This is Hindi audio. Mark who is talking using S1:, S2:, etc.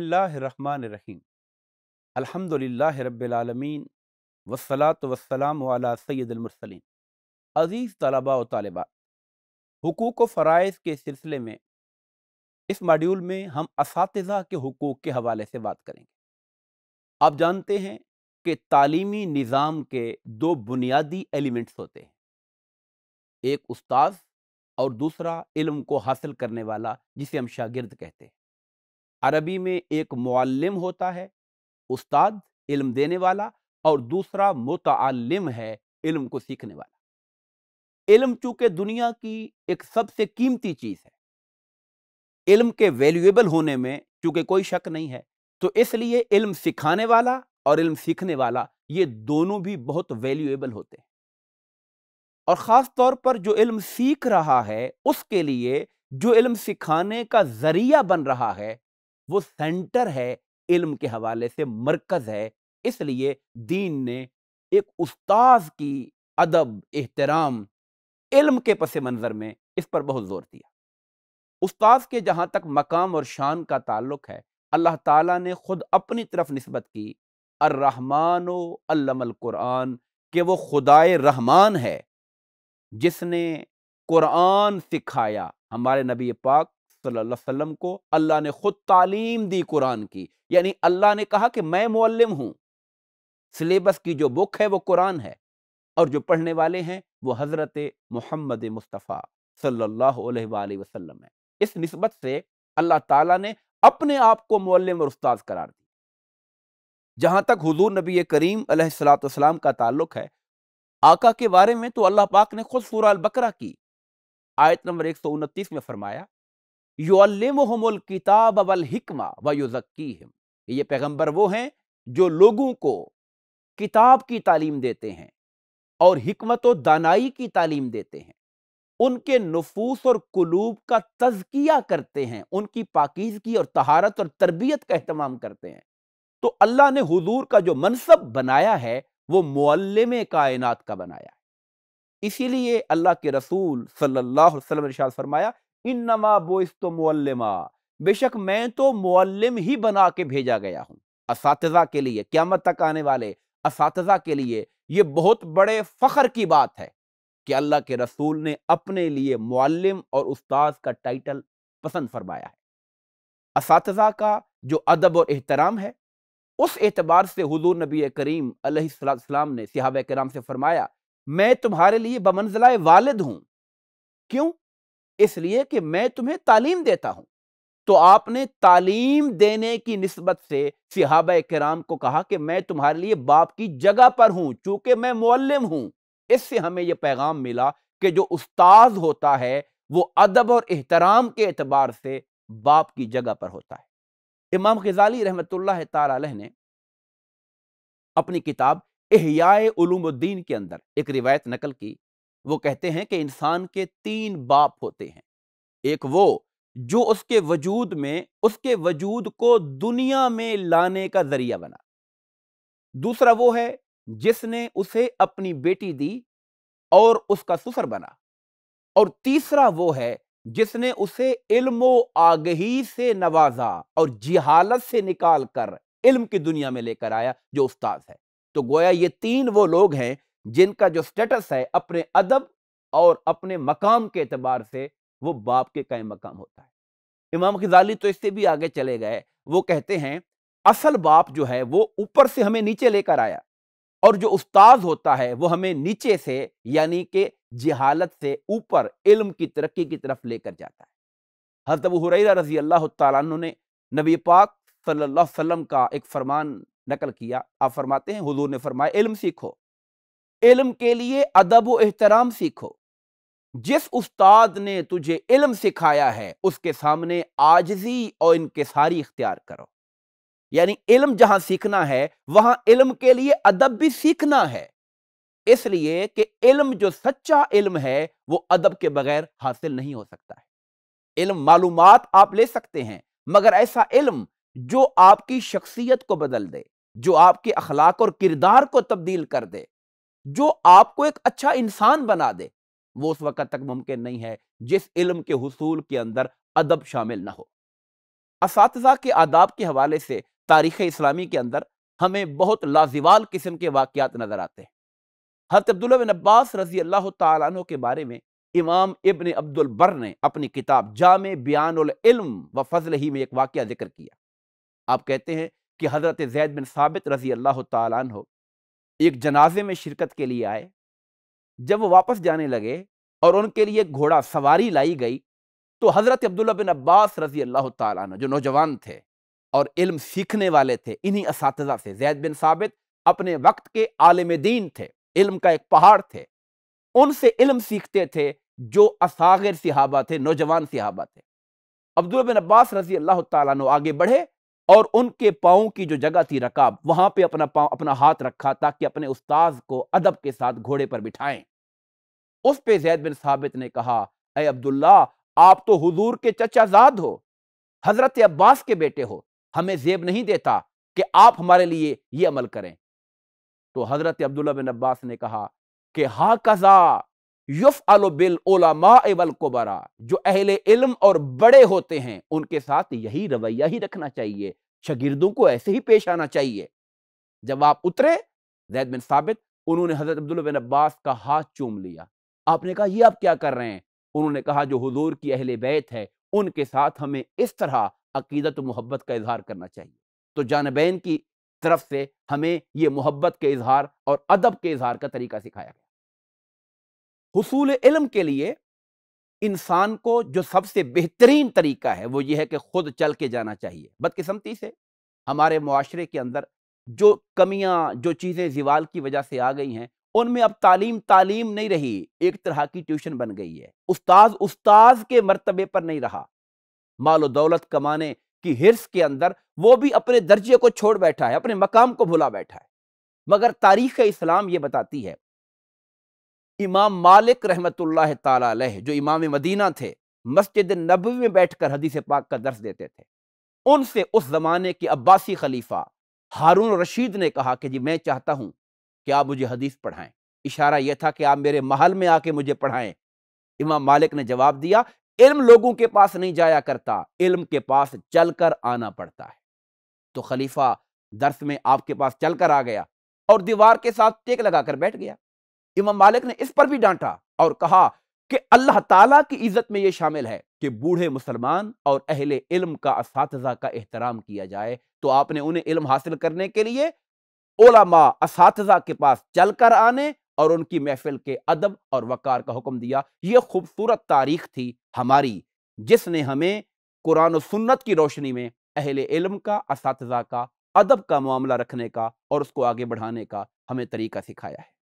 S1: बसमिल्लाम अलहमदिल्ला रबालमीन वसलात वसलाम वाला सैदमरसलिन अज़ीज़ तलबा व तलबा हकूक़ व फ़रज़ के सिलसिले में इस मॉड्यूल में हम इस के हकूक़ के हवाले से बात करेंगे आप जानते हैं कि तालीमी निज़ाम के दो बुनियादी एलिमेंट्स होते हैं एक उस्ताद और दूसरा इल्म को हासिल करने वाला जिसे हम शागिर्द कहते हैं अरबी में एक मुअल्लिम होता है उस्ताद इल्म देने वाला और दूसरा मुतम है इल्म को सीखने वाला इल्म चूंकि दुनिया की एक सबसे कीमती चीज़ है इल्म के वैल्यूएबल होने में चूंकि कोई शक नहीं है तो इसलिए इल्म सिखाने वाला और इल्म सीखने वाला ये दोनों भी बहुत वैल्यूएबल होते हैं और ख़ास तौर पर जो इल्म सीख रहा है उसके लिए जो इल्म सिखाने का ज़रिया बन रहा है वो सेंटर है इल्म के हवाले से मरकज़ है इसलिए दीन ने एक उस्ताद की अदब एहतराम इल्म के पस मंज़र में इस पर बहुत ज़ोर दिया उस्ताद के जहाँ तक मकाम और शान का ताल्लुक है अल्लाह ताला ने खुद अपनी तरफ नस्बत की अर्रहमान क़ुरान के वो खुदाए रहमान है जिसने कुरान सिखाया हमारे नबी पाक सल्लल्लाहु वसल्लम को अल्लाह ने खुद तालीम दी कुरान की यानी अल्लाह ने कहा कि मैं मुअल्लिम हूँ सिलेबस की जो बुक है वो कुरान है और जो पढ़ने वाले हैं वो हज़रत मोहम्मद मुस्तफ़ा सल्लल्लाहु अलैहि वसल्लम है इस नस्बत से अल्लाह ताला ने अपने आप को मुअल्लिम और उस्ताद करार दिया जहाँ तक हुजूर नबी करीम सलाम का ताल्लुक है आका के बारे में तो अल्लाह पाक ने खुद सूरा अल बकरा की आयत नंबर एक सौ उनतीस में फरमाया किताब अवल हिकमा व हिम ये पैगंबर वो हैं जो लोगों को किताब की तालीम देते हैं और हमत व दानाई की तालीम देते हैं उनके नफूस और कुलूब का तजकिया करते हैं उनकी पाकिजगी और तहारत और तरबियत का अहतमाम करते हैं तो अल्लाह ने हुजूर का जो मनसब बनाया है वो मुअल्लम कायनात का बनाया है इसीलिए अल्लाह के रसूल सल्लल्लाहु अलैहि वसल्लम ने फरमाया इन नमा बोइस तो मुल्लमा बेशक मैं तो मुल्लम ही बना के भेजा गया हूँ इस के लिए क्यामत तक आने वाले इस के लिए ये बहुत बड़े फखर की बात है कि अल्लाह के रसूल ने अपने लिए मुल्लम और उस्ताद का टाइटल पसंद फरमाया है इस का जो अदब और एहतराम है उस एतबार से हजूर नबी करीम अलैहिस्सलाम ने सिहाब कराम से फरमाया मैं तुम्हारे लिए बमंजला वालिद हूं क्यों इसलिए कि मैं तुम्हें तालीम देता हूं तो आपने तालीम देने की नस्बत से सिहाब कराम को कहा कि मैं तुम्हारे लिए बाप की जगह पर हूं चूंकि मैं मुल्म हूं इससे हमें यह पैगाम मिला कि जो उस्ताद होता है वो अदब और एहतराम के अतबार से बाप की जगह पर होता है इमाम गजाली रहमत तारह ने अपनी किताब एहयाए के अंदर एक रिवायत नकल की वो कहते हैं कि इंसान के तीन बाप होते हैं एक वो जो उसके वजूद में उसके वजूद को दुनिया में लाने का जरिया बना दूसरा वो है जिसने उसे अपनी बेटी दी और उसका सुसर बना और तीसरा वो है जिसने उसे इल्मो आगही से नवाजा और जिहालत से निकाल कर इल्म की दुनिया में लेकर आया जो उस्ताद है तो गोया ये तीन वो लोग हैं जिनका जो स्टेटस है अपने अदब और अपने मकाम के अतबार से वो बाप के कई मकाम होता है इमाम गजाली तो इससे भी आगे चले गए वो कहते हैं असल बाप जो है वो ऊपर से हमें नीचे लेकर आया और जो उस्ताद होता है वो हमें नीचे से यानी कि जिहालत से ऊपर इल्म की तरक्की की तरफ लेकर जाता है हजब हुरैरा रजी अल्लाह तु ने नबी पाक सल्लल्लाहु अलैहि वसल्लम का एक फरमान नकल किया आप फरमाते हैं हजूर ने फरमाया इल्म सीखो इल्म के लिए अदब व एहतराम सीखो जिस उस्ताद ने तुझे इल्म सिखाया है उसके सामने आजजी और सारी इख्तियार करो यानी इल्म जहां सीखना है वहां इल्म के लिए अदब भी सीखना है इसलिए कि इल्म जो सच्चा इल्म है वो अदब के बगैर हासिल नहीं हो सकता है इल्म मालूम आप ले सकते हैं मगर ऐसा इल्म जो आपकी शख्सियत को बदल दे जो आपके अखलाक और किरदार को तब्दील कर दे जो आपको एक अच्छा इंसान बना दे वो उस वक्त तक मुमकिन नहीं है जिस इल्म के हसूल के अंदर अदब शामिल ना हो इस के आदाब के हवाले से तारीख़ इस्लामी के अंदर हमें बहुत लाजवाल किस्म के वाक़ात नज़र आते हैं हरत अब्दुल्ला बिन अब्बास रजी अल्लाह तु के बारे में इमाम इबन अब्दुलबर ने अपनी किताब जाम बयान व फजल ही में एक वाक़ जिक्र किया आप कहते हैं कि हज़रत जैद बिन साबित रजी अल्लाह तु एक जनाजे में शिरकत के लिए आए जब वो वापस जाने लगे और उनके लिए घोड़ा सवारी लाई गई तो हज़रत अब्दुल्ला बिन अब्बास रजी अल्लाह तन जो नौजवान थे और इल्म सीखने वाले थे इन्हीं इस से जैद बिन साबित अपने वक्त के आलम दीन थे इल्म का एक पहाड़ थे उनसे इल्म सीखते थे जो असागिर सिहाबा थे नौजवान सिहाबा थे अब्दुल्ला बिन अब्बास रजी अल्लाह तु आगे बढ़े और उनके पाँव की जो जगह थी रकाब वहां पे अपना पाँव अपना हाथ रखा ताकि अपने उस्ताद को अदब के साथ घोड़े पर बिठाएं उस पे जैद बिन साबित ने कहा अय अब्दुल्ला आप तो हुजूर के चचाजाद हो हजरत अब्बास के बेटे हो हमें जेब नहीं देता कि आप हमारे लिए ये अमल करें तो हजरत अब्दुल्ला बिन अब्बास ने कहा कि हा कज़ा युफ अलोबिल कोबरा जो अहले इल्म और बड़े होते हैं उनके साथ यही रवैया ही रखना चाहिए शगिर्दों को ऐसे ही पेश आना चाहिए जब आप उतरे जैद बिन साबित उन्होंने हजरत अब्दुल बिन अब्बास का हाथ चूम लिया आपने कहा ये आप क्या कर रहे हैं उन्होंने कहा जो हजूर की अहले बैत है उनके साथ हमें इस तरह अकीदत मोहब्बत का इजहार करना चाहिए तो जानबैन की तरफ से हमें ये मोहब्बत के इजहार और अदब के इजहार का तरीका सिखाया गया हसूल इलम के लिए इंसान को जो सबसे बेहतरीन तरीका है वो ये है कि खुद चल के जाना चाहिए बदकिस्मती से हमारे माशरे के अंदर जो कमियाँ जो चीज़ें जीवाल की वजह से आ गई हैं उनमें अब तालीम तालीम नहीं रही एक तरह की ट्यूशन बन गई है उस्ताद उस्ताद के मरतबे पर नहीं रहा मालो दौलत कमाने की हिरस के अंदर वो भी अपने दर्जे को छोड़ बैठा है अपने मकाम को भुला बैठा है मगर तारीख इस्लाम ये बताती है इमाम मालिक रहमत जो इमाम मदीना थे मस्जिद नबी में बैठ कर हदीस पाक का दर्श देते थे उनसे उस ज़माने के अब्बासी खलीफा हारून रशीद ने कहा कि जी मैं चाहता हूँ कि आप मुझे हदीस पढ़ाएं इशारा यह था कि आप मेरे महल में आके मुझे पढ़ाएं इमाम मालिक ने जवाब दिया इल्म लोगों के पास नहीं जाया करता इल्म के पास चलकर आना पड़ता है तो खलीफा दर्श में आपके पास चलकर आ गया और दीवार के साथ टेक लगाकर बैठ गया इमाम मालिक ने इस पर भी डांटा और कहा कि अल्लाह ताला की इज्जत में यह शामिल है कि बूढ़े मुसलमान और अहले इल्म का इस का एहतराम किया जाए तो आपने उन्हें इल्म हासिल करने के लिए ओलामा इस के पास चल कर आने और उनकी महफिल के अदब और वक़ार का हुक्म दिया यह खूबसूरत तारीख थी हमारी जिसने हमें कुरान और सुन्नत की रोशनी में अहले इल्म का इस का अदब का मामला रखने का और उसको आगे बढ़ाने का हमें तरीका सिखाया है